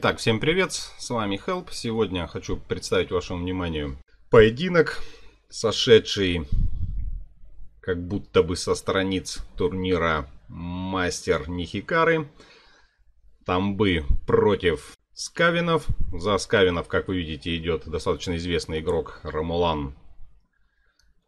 Итак, всем привет, с вами Help. Сегодня хочу представить вашему вниманию поединок, сошедший как будто бы со страниц турнира Мастер Нихикары. Тамбы против Скавинов. За Скавинов, как вы видите, идет достаточно известный игрок Рамулан.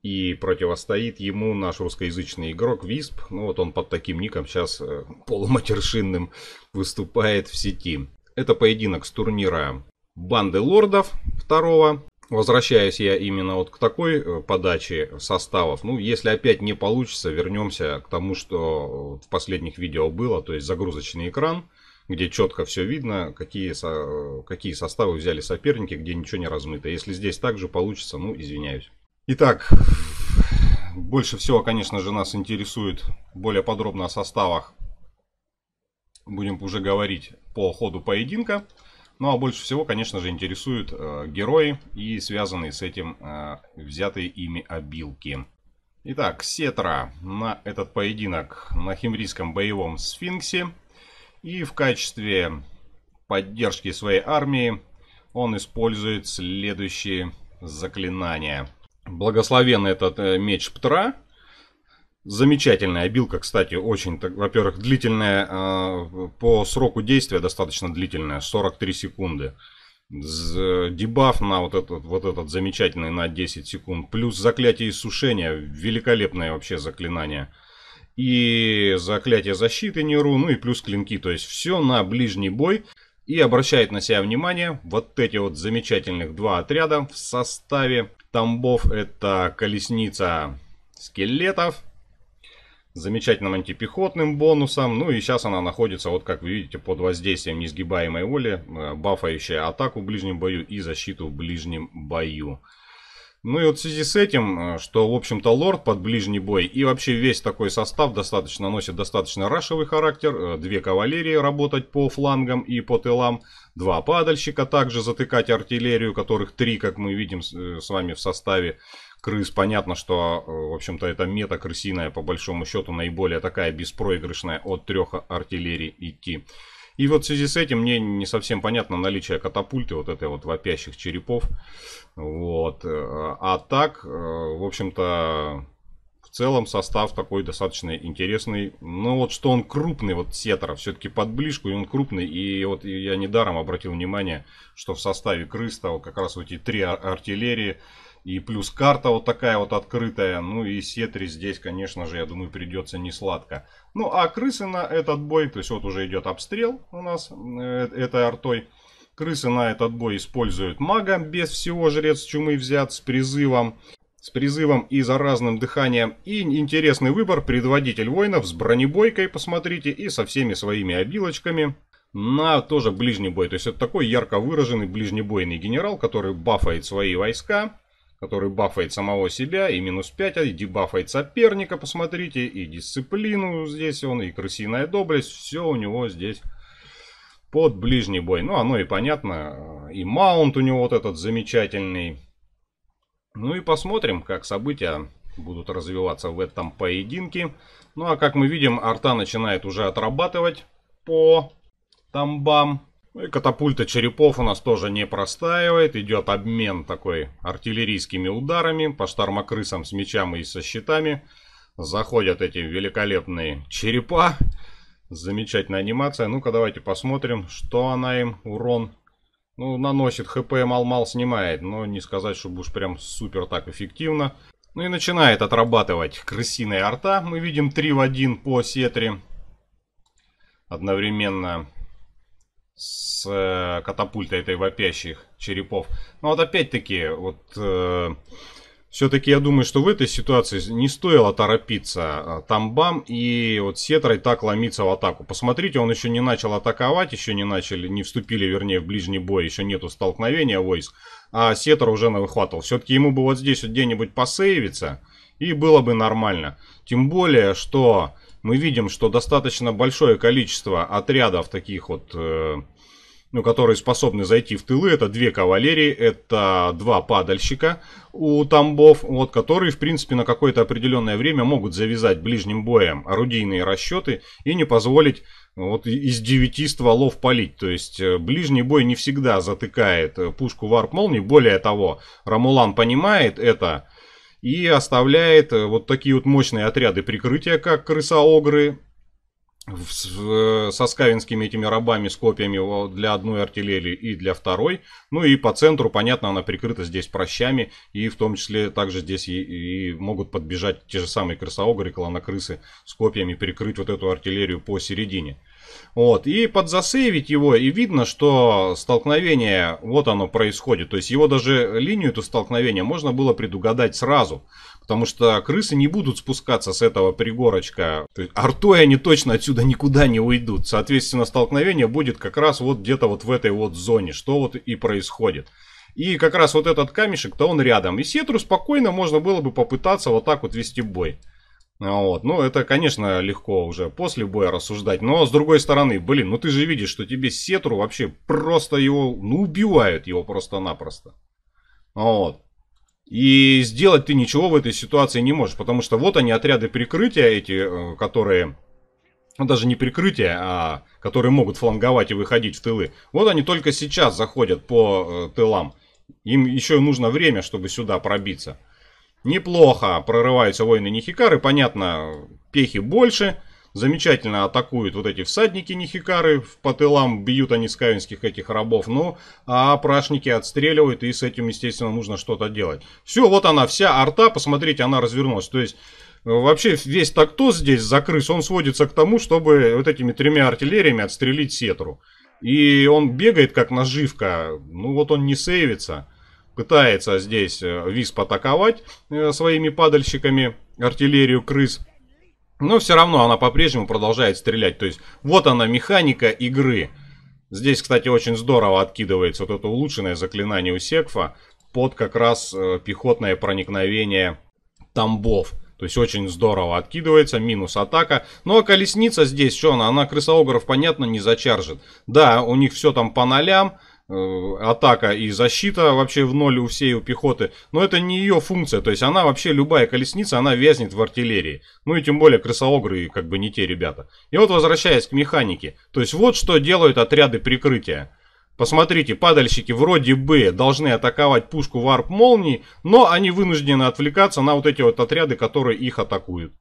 И противостоит ему наш русскоязычный игрок Висп. Ну вот он под таким ником сейчас э, полуматершинным выступает в сети. Это поединок с турнира банды лордов второго. Возвращаюсь я именно вот к такой э, подаче составов. Ну, если опять не получится, вернемся к тому, что в последних видео было, то есть загрузочный экран, где четко все видно, какие, э, какие составы взяли соперники, где ничего не размыто. Если здесь также получится, ну, извиняюсь. Итак, больше всего, конечно же, нас интересует более подробно о составах. Будем уже говорить по ходу поединка. Ну а больше всего, конечно же, интересуют э, герои и связанные с этим э, взятые ими обилки. Итак, Сетра на этот поединок на химрийском боевом сфинксе. И в качестве поддержки своей армии он использует следующие заклинания. Благословен этот э, меч Птра, Замечательная обилка, кстати, очень, во-первых, длительная, а, по сроку действия достаточно длительная, 43 секунды. Дебаф на вот этот, вот этот замечательный на 10 секунд, плюс заклятие иссушения, великолепное вообще заклинание. И заклятие защиты Неру, ну и плюс клинки, то есть все на ближний бой. И обращает на себя внимание вот эти вот замечательных два отряда в составе Тамбов. Это колесница скелетов, замечательным антипехотным бонусом. Ну и сейчас она находится, вот как вы видите, под воздействием несгибаемой воли, э, бафающая атаку в ближнем бою и защиту в ближнем бою. Ну и вот в связи с этим, э, что, в общем-то, лорд под ближний бой и вообще весь такой состав достаточно носит достаточно рашевый характер. Э, две кавалерии работать по флангам и по тылам, два падальщика также затыкать артиллерию, которых три, как мы видим с вами в составе крыс. Понятно, что, э, в общем-то, эта мета крысиная, по большому счету, наиболее такая беспроигрышная от трех артиллерий идти. И вот в связи с этим мне не совсем понятно наличие катапульты, вот этой вот вопящих черепов. Вот. Э, а так, э, в общем-то, в целом состав такой достаточно интересный. Но ну, вот что он крупный, вот Сетера, все-таки под ближку, и он крупный. И вот я недаром обратил внимание, что в составе крыс, вот как раз вот эти три артиллерии, и плюс карта вот такая вот открытая. Ну и сетри здесь, конечно же, я думаю, придется не сладко. Ну а крысы на этот бой, то есть вот уже идет обстрел у нас э, э, этой артой. Крысы на этот бой используют мага без всего жрец чумы взят с призывом с призывом и заразным дыханием. И интересный выбор предводитель воинов с бронебойкой, посмотрите, и со всеми своими обилочками на тоже ближний бой. То есть это такой ярко выраженный ближнебойный генерал, который бафает свои войска который бафает самого себя, и минус 5, а и дебафает соперника, посмотрите, и дисциплину здесь он, и крысиная доблесть, все у него здесь под ближний бой. Ну, оно и понятно, э, и маунт у него вот этот замечательный. Ну и посмотрим, как события будут развиваться в этом поединке. Ну, а как мы видим, арта начинает уже отрабатывать по тамбам. Ну катапульта черепов у нас тоже не простаивает. Идет обмен такой артиллерийскими ударами по штормокрысам с мечами и со щитами. Заходят эти великолепные черепа. Замечательная анимация. Ну-ка давайте посмотрим, что она им урон ну, наносит. ХП мал-мал снимает, но не сказать, чтобы уж прям супер так эффективно. Ну и начинает отрабатывать крысиная арта. Мы видим 3 в 1 по сетре. Одновременно с э, катапультой этой вопящих черепов. Но вот опять-таки, вот э, все-таки я думаю, что в этой ситуации не стоило торопиться а, Тамбам и вот Сетрой так ломиться в атаку. Посмотрите, он еще не начал атаковать, еще не начали, не вступили, вернее, в ближний бой, еще нету столкновения войск, а Сетр уже навыхватывал. Все-таки ему бы вот здесь вот где-нибудь посейвиться, и было бы нормально. Тем более, что мы видим, что достаточно большое количество отрядов таких вот, э, ну, которые способны зайти в тылы. Это две кавалерии, это два падальщика у тамбов, вот, которые, в принципе, на какое-то определенное время могут завязать ближним боем орудийные расчеты и не позволить вот из девяти стволов палить. То есть э, ближний бой не всегда затыкает э, пушку варп молнии. Более того, Рамулан понимает это, и оставляет э, вот такие вот мощные отряды прикрытия, как крыса-огры со скавинскими этими рабами с копьями для одной артиллерии и для второй. Ну и по центру, понятно, она прикрыта здесь прощами. И в том числе также здесь и, и могут подбежать те же самые крысоогры, кланокрысы с копьями, прикрыть вот эту артиллерию посередине. Вот, и подзасейвить его, и видно, что столкновение, вот оно происходит. То есть его даже линию, эту столкновение, можно было предугадать сразу потому что крысы не будут спускаться с этого пригорочка. То есть артой они точно отсюда никуда не уйдут. Соответственно, столкновение будет как раз вот где-то вот в этой вот зоне, что вот и происходит. И как раз вот этот камешек-то он рядом. И Сетру спокойно можно было бы попытаться вот так вот вести бой. Вот. Ну, это, конечно, легко уже после боя рассуждать. Но, с другой стороны, блин, ну ты же видишь, что тебе Сетру вообще просто его... Ну, убивают его просто-напросто. Вот. И сделать ты ничего в этой ситуации не можешь, потому что вот они, отряды прикрытия эти, э, которые ну, даже не прикрытия, а которые могут фланговать и выходить в тылы. Вот они только сейчас заходят по э, тылам. Им еще нужно время, чтобы сюда пробиться. Неплохо прорываются воины Нихикары. Понятно, пехи больше. Замечательно атакуют вот эти всадники Нихикары, по тылам бьют они скавинских этих рабов, ну, а прашники отстреливают, и с этим, естественно, нужно что-то делать. Все, вот она, вся арта, посмотрите, она развернулась, то есть... Э, вообще весь тактос здесь за крыс, он сводится к тому, чтобы вот этими тремя артиллериями отстрелить сетру. И он бегает как наживка, ну вот он не сейвится пытается здесь э, Висп атаковать э, своими падальщиками артиллерию крыс. Но все равно она по-прежнему продолжает стрелять. То есть вот она механика игры. Здесь, кстати, очень здорово откидывается вот это улучшенное заклинание у Секфа под как раз э, пехотное проникновение тамбов. То есть очень здорово откидывается, минус атака. Ну а колесница здесь, что она? Она крысоогров, понятно, не зачаржит. Да, у них все там по нолям. Э, атака и защита вообще в ноль у всей у пехоты. Но это не ее функция. То есть она вообще, любая колесница, она вязнет в артиллерии. Ну и тем более крысоогры как бы не те ребята. И вот возвращаясь к механике. То есть вот что делают отряды прикрытия. Посмотрите, падальщики вроде бы должны атаковать пушку варп молнии, но они вынуждены отвлекаться на вот эти вот отряды, которые их атакуют.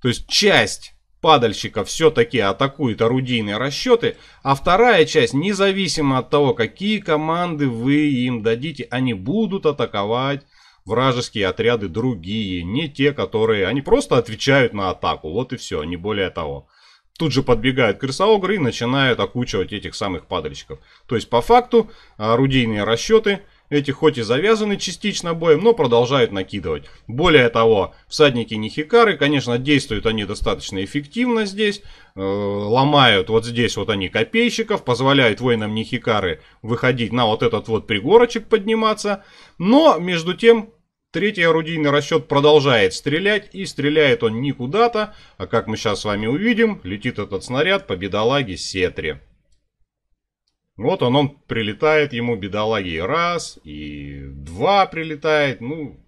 То есть часть падальщика все-таки атакуют орудийные расчеты, а вторая часть, независимо от того, какие команды вы им дадите, они будут атаковать вражеские отряды другие, не те, которые... Они просто отвечают на атаку, вот и все, не более того. Тут же подбегают крысоогры и начинают окучивать этих самых падальщиков. То есть, по факту, орудийные расчеты эти хоть и завязаны частично боем, но продолжают накидывать. Более того, всадники Нихикары, конечно, действуют они достаточно эффективно здесь. Э, ломают вот здесь вот они копейщиков, позволяют воинам Нихикары выходить на вот этот вот пригорочек подниматься. Но, между тем, Третий орудийный расчет продолжает стрелять, и стреляет он не куда-то, а как мы сейчас с вами увидим, летит этот снаряд по бедолаге Сетре. Вот он, он прилетает ему, бедолаги, раз, и два прилетает, ну,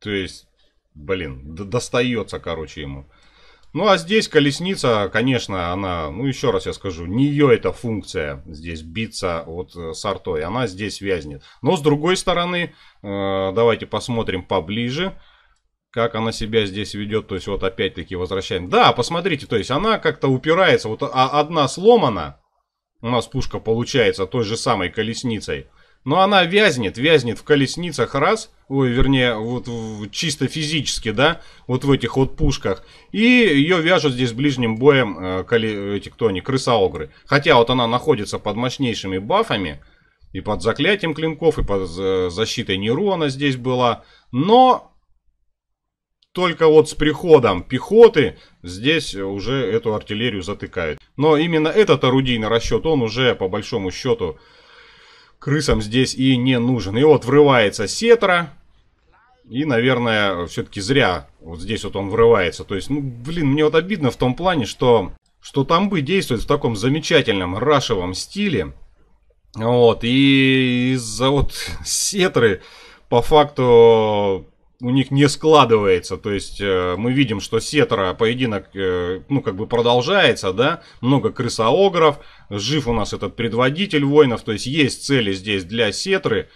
то есть, блин, достается, короче, ему. Ну, а здесь колесница, конечно, она, ну, еще раз я скажу, не ее эта функция здесь биться вот э, с артой, она здесь вязнет. Но, с другой стороны, э, давайте посмотрим поближе, как она себя здесь ведет, то есть, вот опять-таки возвращаем. Да, посмотрите, то есть, она как-то упирается, вот а, одна сломана, у нас пушка получается той же самой колесницей. Но она вязнет, вязнет в колесницах раз, ой, вернее, вот в, чисто физически, да, вот в этих вот пушках. И ее вяжут здесь ближним боем э, коли, эти, кто они, крысаогры. Хотя вот она находится под мощнейшими бафами, и под заклятием клинков, и под э, защитой нейрона здесь была. Но только вот с приходом пехоты здесь уже эту артиллерию затыкают. Но именно этот орудийный расчет, он уже по большому счету крысам здесь и не нужен. И вот врывается Сетра. И, наверное, все-таки зря вот здесь вот он врывается. То есть, ну, блин, мне вот обидно в том плане, что, что Тамбы действует в таком замечательном рашевом стиле. Вот, и из-за вот Сетры по факту у них не складывается. То есть э, мы видим, что Сетра поединок, э, ну, как бы продолжается, да, много крысоогров, жив у нас этот предводитель воинов, то есть есть цели здесь для Сетры.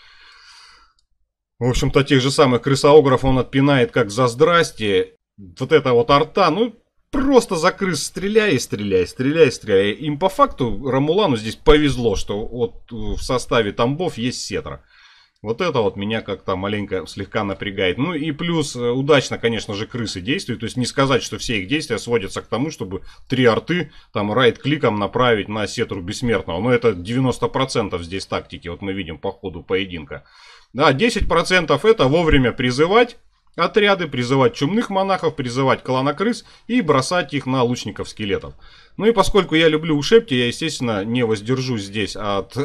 В общем-то, тех же самых крысоогров он отпинает как за здрасте. Вот это вот арта, ну, просто за крыс стреляй, стреляй, стреляй, стреляй. Им по факту Рамулану здесь повезло, что вот в составе Тамбов есть Сетра. Вот это вот меня как-то маленько слегка напрягает. Ну и плюс э, удачно, конечно же, крысы действуют. То есть не сказать, что все их действия сводятся к тому, чтобы три арты там райт-кликом направить на сетру бессмертного. Но это 90% здесь тактики, вот мы видим по ходу поединка. Да, 10% это вовремя призывать отряды, призывать чумных монахов, призывать клана крыс и бросать их на лучников-скелетов. Ну и поскольку я люблю ушепти, я, естественно, не воздержусь здесь от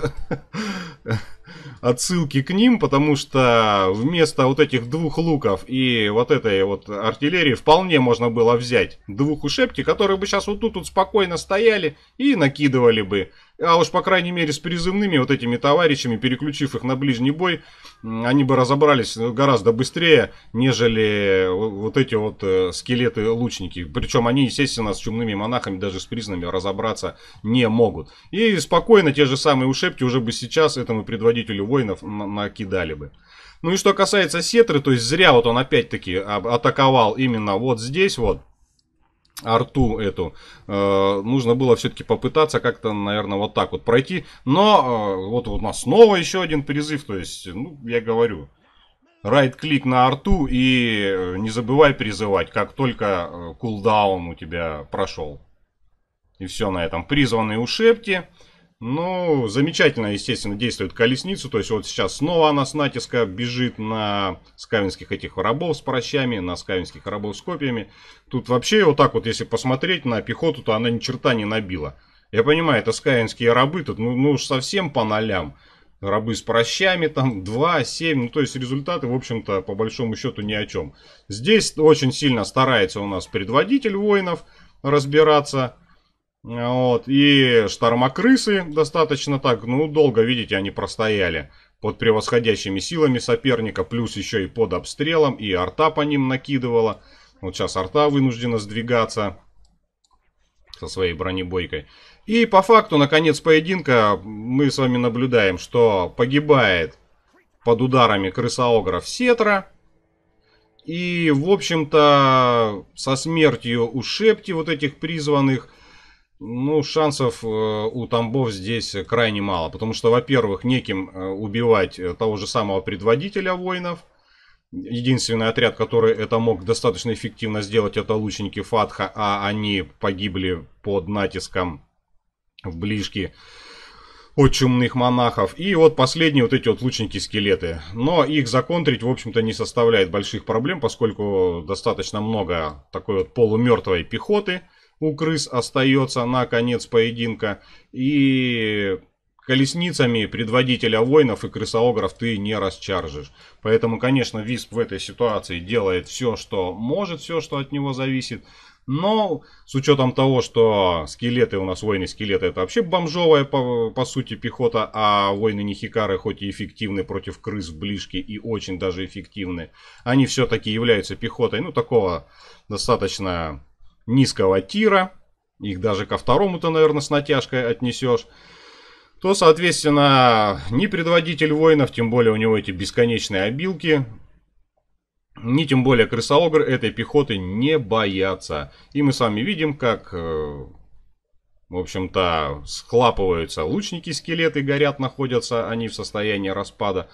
отсылки к ним, потому что вместо вот этих двух луков и вот этой вот артиллерии вполне можно было взять двух ушепти, которые бы сейчас вот тут вот спокойно стояли и накидывали бы а уж по крайней мере с призывными вот этими товарищами, переключив их на ближний бой, они бы разобрались э, гораздо быстрее, нежели э, вот эти вот э, скелеты-лучники. Причем они, естественно, с чумными монахами, даже с признанными разобраться не могут. И спокойно те же самые ушепки уже бы сейчас этому предводителю воинов накидали бы. Ну и что касается Сетры, то есть зря вот он опять-таки атаковал именно вот здесь вот арту эту. Э, нужно было все-таки попытаться как-то, наверное, вот так вот пройти. Но э, вот у нас снова еще один призыв. То есть, ну, я говорю, райт-клик на арту и э, не забывай призывать, как только кулдаун э, у тебя прошел. И все на этом. Призванные ушепти. Ну, замечательно, естественно, действует колесницу. То есть вот сейчас снова она с натиска бежит на скавинских этих рабов с прощами, на скавинских рабов с копьями. Тут вообще вот так вот, если посмотреть на пехоту, то она ни черта не набила. Я понимаю, это скавинские рабы тут, ну, ну уж совсем по нолям. Рабы с прощами, там 2, 7, ну то есть результаты, в общем-то, по большому счету ни о чем. Здесь очень сильно старается у нас предводитель воинов разбираться вот, и штормокрысы достаточно так, ну, долго, видите, они простояли под превосходящими силами соперника, плюс еще и под обстрелом, и арта по ним накидывала. Вот сейчас арта вынуждена сдвигаться со своей бронебойкой. И по факту, наконец поединка, мы с вами наблюдаем, что погибает под ударами крысоограф Сетра. И, в общем-то, со смертью ушепти вот этих призванных ну, шансов э, у Тамбов здесь крайне мало, потому что, во-первых, неким э, убивать э, того же самого предводителя воинов. Единственный отряд, который это мог достаточно эффективно сделать, это лучники Фатха, а они погибли под натиском в ближке от чумных монахов. И вот последние вот эти вот лучники-скелеты. Но их законтрить, в общем-то, не составляет больших проблем, поскольку достаточно много такой вот полумертвой пехоты – у крыс остается на конец поединка. И колесницами предводителя воинов и крысоогров ты не расчаржишь. Поэтому, конечно, Висп в этой ситуации делает все, что может, все, что от него зависит. Но с учетом того, что скелеты у нас, воины скелеты, это вообще бомжовая, по, по сути, пехота, а воины Нихикары, хоть и эффективны против крыс в ближке и очень даже эффективны, они все-таки являются пехотой, ну, такого достаточно низкого тира, их даже ко второму-то, наверное, с натяжкой отнесешь, то, соответственно, ни предводитель воинов, тем более у него эти бесконечные обилки, ни тем более крысоогр этой пехоты не боятся. И мы с вами видим, как, э, в общем-то, схлапываются лучники-скелеты, горят, находятся они в состоянии распада.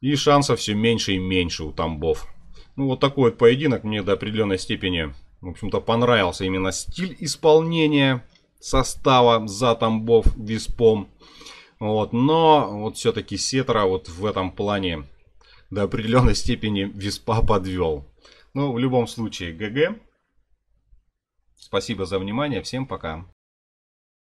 И шансов все меньше и меньше у тамбов. Ну, вот такой вот поединок мне до определенной степени в общем-то, понравился именно стиль исполнения состава за Тамбов Виспом. Вот, но вот все-таки Сетра вот в этом плане до определенной степени Виспа подвел. Но ну, в любом случае, ГГ. Спасибо за внимание. Всем пока.